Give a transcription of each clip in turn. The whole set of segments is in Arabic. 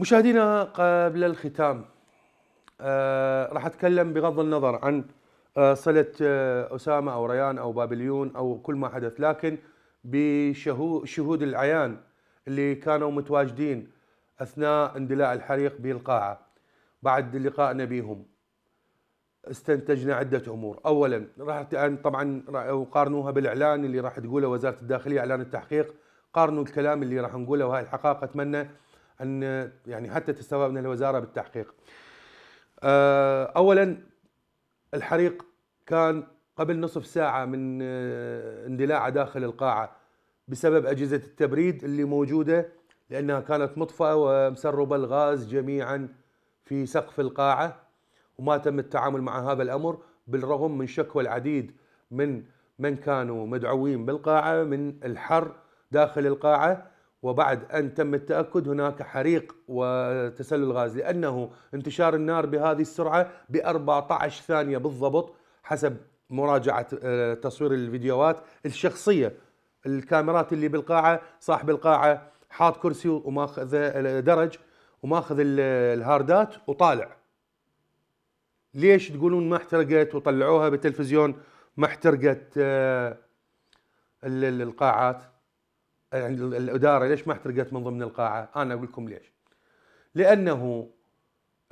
مشاهدينا قبل الختام آه راح اتكلم بغض النظر عن آه صله آه اسامه او ريان او بابليون او كل ما حدث لكن بشهود العيان اللي كانوا متواجدين اثناء اندلاع الحريق بالقاعه بعد لقائنا بهم استنتجنا عده امور، اولا راح طبعا وقارنوها بالاعلان اللي راح تقوله وزاره الداخليه اعلان التحقيق، قارنوا الكلام اللي راح نقوله وهي الحقائق اتمنى أن يعني حتى تستوعبنا الوزارة بالتحقيق آه، أولا الحريق كان قبل نصف ساعة من آه، اندلاعه داخل القاعة بسبب أجهزة التبريد اللي موجودة لأنها كانت مطفأة ومسربة الغاز جميعا في سقف القاعة وما تم التعامل مع هذا الأمر بالرغم من شكوى العديد من من كانوا مدعوين بالقاعة من الحر داخل القاعة وبعد أن تم التأكد هناك حريق وتسلل غاز لأنه انتشار النار بهذه السرعة ب 14 ثانية بالضبط حسب مراجعة آه، تصوير الفيديوهات الشخصية الكاميرات اللي بالقاعة صاحب القاعة حاط كرسي وماخذ آه، درج وماخذ آه، الهاردات وطالع ليش تقولون ما احترقت وطلعوها بالتلفزيون ما احترقت القاعات يعني الاداره ليش ما احترقت من ضمن القاعه؟ انا اقول لكم ليش. لانه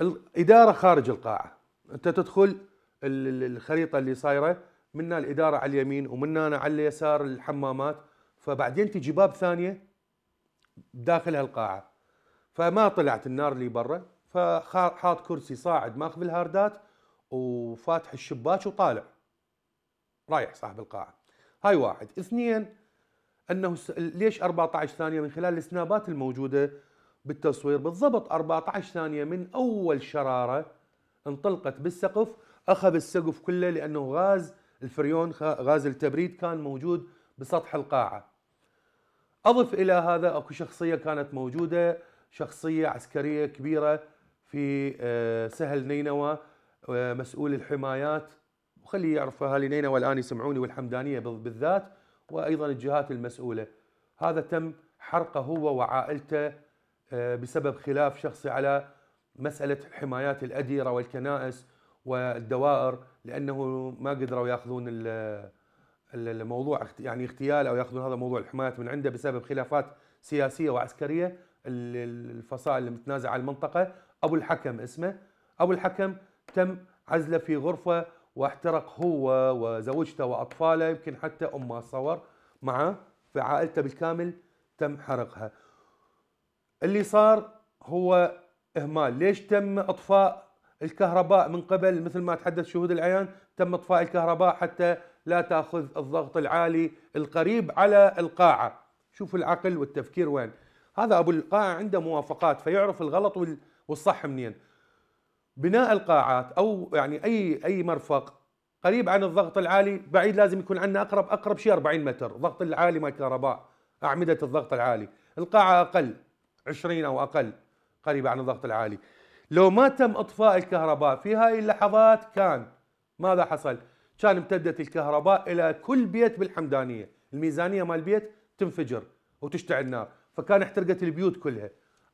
الاداره خارج القاعه، انت تدخل الخريطه اللي صايره منا الاداره على اليمين ومنا أنا على اليسار الحمامات فبعدين تجي باب ثانيه داخل هالقاعه فما طلعت النار اللي برا فحاط كرسي صاعد ماخذ الهاردات وفاتح الشباك وطالع رايح صاحب القاعه هاي واحد اثنين انه ليش 14 ثانيه من خلال السنابات الموجوده بالتصوير بالضبط 14 ثانيه من اول شراره انطلقت بالسقف اخذ السقف كله لانه غاز الفريون غاز التبريد كان موجود بسطح القاعه اضف الى هذا اكو شخصيه كانت موجوده شخصيه عسكريه كبيره في آه، سهل نينوى آه، مسؤول الحمايات وخلي يعرفها اهالي نينوى الان يسمعوني والحمدانيه بالذات وايضا الجهات المسؤوله هذا تم حرقه هو وعائلته آه، بسبب خلاف شخصي على مساله حمايات الاديره والكنائس والدوائر لانه ما قدروا ياخذون الموضوع يعني اغتيال او ياخذون هذا موضوع الحمايه من عنده بسبب خلافات سياسيه وعسكريه الفصائل المتنازعه على المنطقه ابو الحكم اسمه ابو الحكم تم عزله في غرفه واحترق هو وزوجته واطفاله يمكن حتى امه صور معه فعائلته بالكامل تم حرقها اللي صار هو اهمال ليش تم اطفاء الكهرباء من قبل مثل ما تحدث شهود العيان تم اطفاء الكهرباء حتى لا تاخذ الضغط العالي القريب على القاعه شوفوا العقل والتفكير وين هذا ابو القاعه عنده موافقات فيعرف الغلط والصح منين بناء القاعات او يعني اي اي مرفق قريب عن الضغط العالي بعيد لازم يكون عندنا اقرب اقرب شيء 40 متر ضغط العالي مال الكهرباء اعمده الضغط العالي القاعه اقل 20 او اقل قريبه عن الضغط العالي لو ما تم اطفاء الكهرباء في هاي اللحظات كان ماذا حصل كان امتدت الكهرباء الى كل بيت بالحمدانيه الميزانيه مال البيت تنفجر وتشتعل نار فكان احترقت البيوت كلها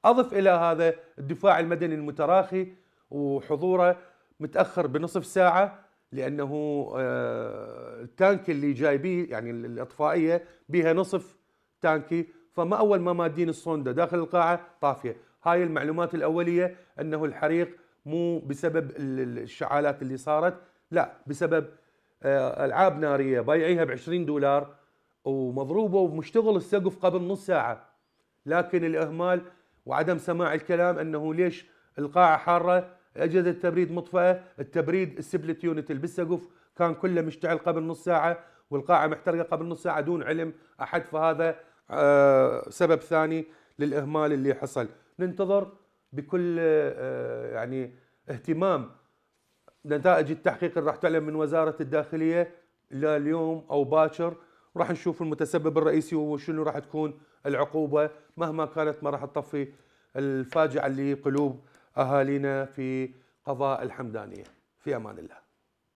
اضف الى هذا الدفاع المدني المتراخي وحضوره متاخر بنصف ساعه لانه آه، التانك اللي جايبيه يعني الاطفائيه بها نصف تانكي فما اول ما مادين الصنده داخل القاعه طافيه هاي المعلومات الاوليه انه الحريق مو بسبب الشعالات اللي صارت لا بسبب آه، العاب ناريه بايعيها ب 20 دولار ومضروبه ومشتغل السقف قبل نص ساعه لكن الاهمال وعدم سماع الكلام انه ليش القاعه حاره اجهزه التبريد مطفاه التبريد السبلت يونت اللي بالسقف كان كله مشتعل قبل نص ساعه والقاعه محترقه قبل نص ساعه دون علم احد فهذا آه، سبب ثاني للاهمال اللي حصل ننتظر بكل آه، يعني اهتمام نتائج التحقيق اللي راح تعلن من وزاره الداخليه لا اليوم او باكر راح نشوف المتسبب الرئيسي وشنو راح تكون العقوبه مهما كانت ما راح تطفي الفاجعه اللي قلوب اهالينا في قضاء الحمدانيه في امان الله